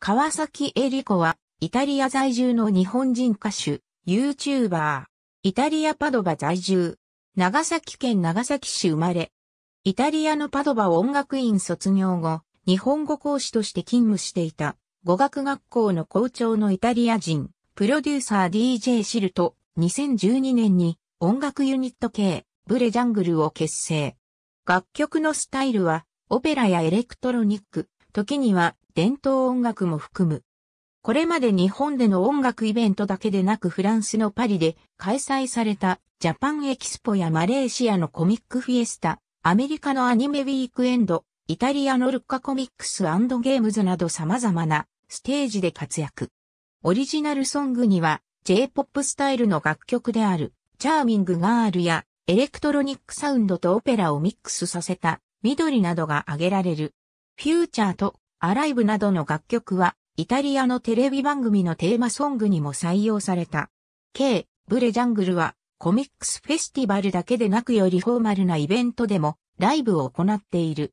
川崎エリコは、イタリア在住の日本人歌手、YouTuber、イタリアパドバ在住、長崎県長崎市生まれ、イタリアのパドバ音楽院卒業後、日本語講師として勤務していた、語学学校の校長のイタリア人、プロデューサー DJ シルと、2012年に音楽ユニット系、ブレジャングルを結成。楽曲のスタイルは、オペラやエレクトロニック、時には伝統音楽も含む。これまで日本での音楽イベントだけでなくフランスのパリで開催されたジャパンエキスポやマレーシアのコミックフィエスタ、アメリカのアニメウィークエンド、イタリアのルッカコミックスゲームズなど様々なステージで活躍。オリジナルソングには J-POP スタイルの楽曲であるチャーミングガールやエレクトロニックサウンドとオペラをミックスさせた緑などが挙げられる。フューチャーとアライブなどの楽曲は、イタリアのテレビ番組のテーマソングにも採用された。K、ブレジャングルは、コミックスフェスティバルだけでなくよりフォーマルなイベントでも、ライブを行っている。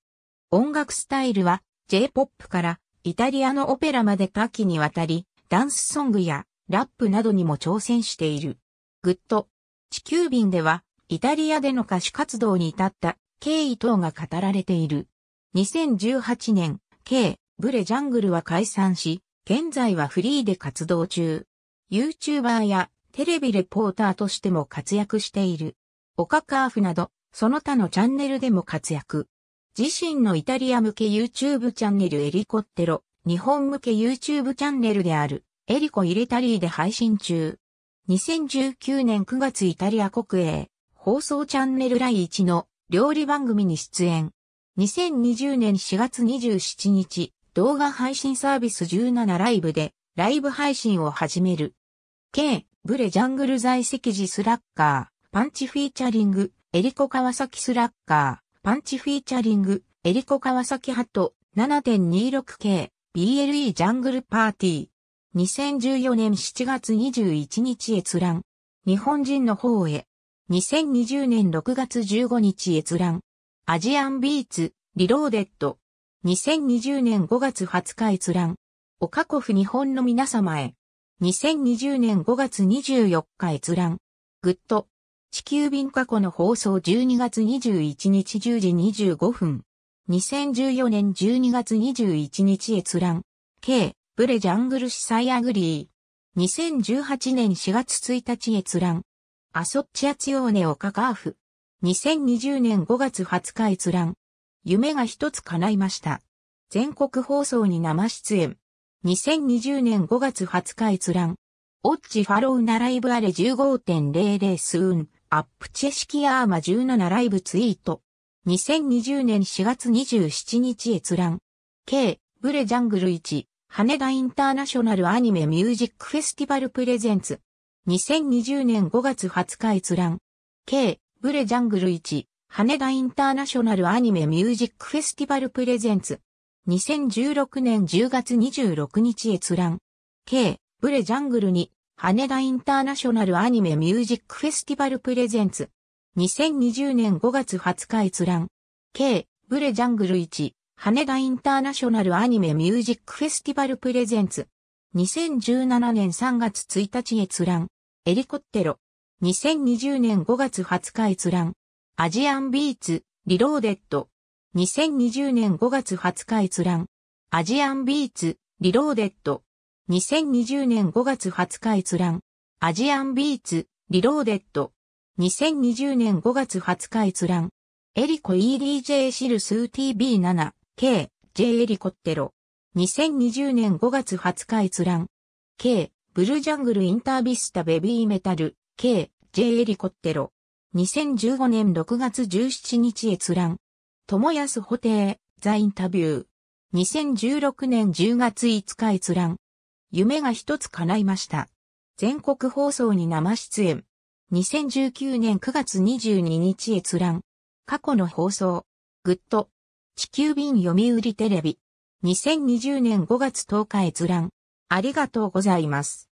音楽スタイルは、J-POP から、イタリアのオペラまで多岐にわたり、ダンスソングや、ラップなどにも挑戦している。グッド。地球便では、イタリアでの歌手活動に至った経緯等が語られている。2018年、K、ブレジャングルは解散し、現在はフリーで活動中。YouTuber やテレビレポーターとしても活躍している。オカカーフなど、その他のチャンネルでも活躍。自身のイタリア向け YouTube チャンネルエリコッテロ、日本向け YouTube チャンネルである、エリコイレタリーで配信中。2019年9月イタリア国営、放送チャンネル第1の料理番組に出演。2020年4月27日、動画配信サービス17ライブで、ライブ配信を始める。K、ブレジャングル在籍時スラッガー、パンチフィーチャリング、エリコ川崎スラッガー、パンチフィーチャリング、エリコ川崎ハット、7.26K、BLE ジャングルパーティー。2014年7月21日閲覧。日本人の方へ。2020年6月15日閲覧。アジアンビーツ、リローデッド。2020年5月20日閲覧。オカコフ日本の皆様へ。2020年5月24日閲覧。グッド。地球便過去の放送12月21日10時25分。2014年12月21日閲覧。K、ブレジャングルシサイアグリー。2018年4月1日閲覧。アソッチアツヨーネオカガーフ。2020年5月20日閲覧。夢が一つ叶いました。全国放送に生出演。2020年5月20日閲覧。オッチファローナライブアレ15.00スーン。アップチェシキアーマ17ライブツイート。2020年4月27日閲覧。K、ブレジャングル1、羽田インターナショナルアニメミュージックフェスティバルプレゼンツ。2020年5月20日閲覧。K、ブレジャングル1、羽田インターナショナルアニメミュージックフェスティバルプレゼンツ。2016年10月26日閲覧。K、ブレジャングル2、羽田インターナショナルアニメミュージックフェスティバルプレゼンツ。2020年5月20日閲覧。K、ブレジャングル1、羽田インターナショナルアニメミュージックフェスティバルプレゼンツ。2017年3月1日閲覧。エリコッテロ、2020年5月20日閲覧。アジアンビーツ、リローデッド。2020年5月20日閲覧。アジアンビーツ、リローデッド。2020年5月20日閲覧。アジアンビーツ、リローデッド。2020年5月20日閲覧。エリコ EDJ シルス TV7、K、J エリコッテロ。2020年5月20日閲覧。K、ブルジャングルインタービスタベビーメタル、K、J. エリコッテロ。2015年6月17日閲覧。友安補定、ザインタビュー。2016年10月5日閲覧。夢が一つ叶いました。全国放送に生出演。2019年9月22日閲覧。過去の放送。グッド。地球便読売テレビ。2020年5月10日閲覧。ありがとうございます。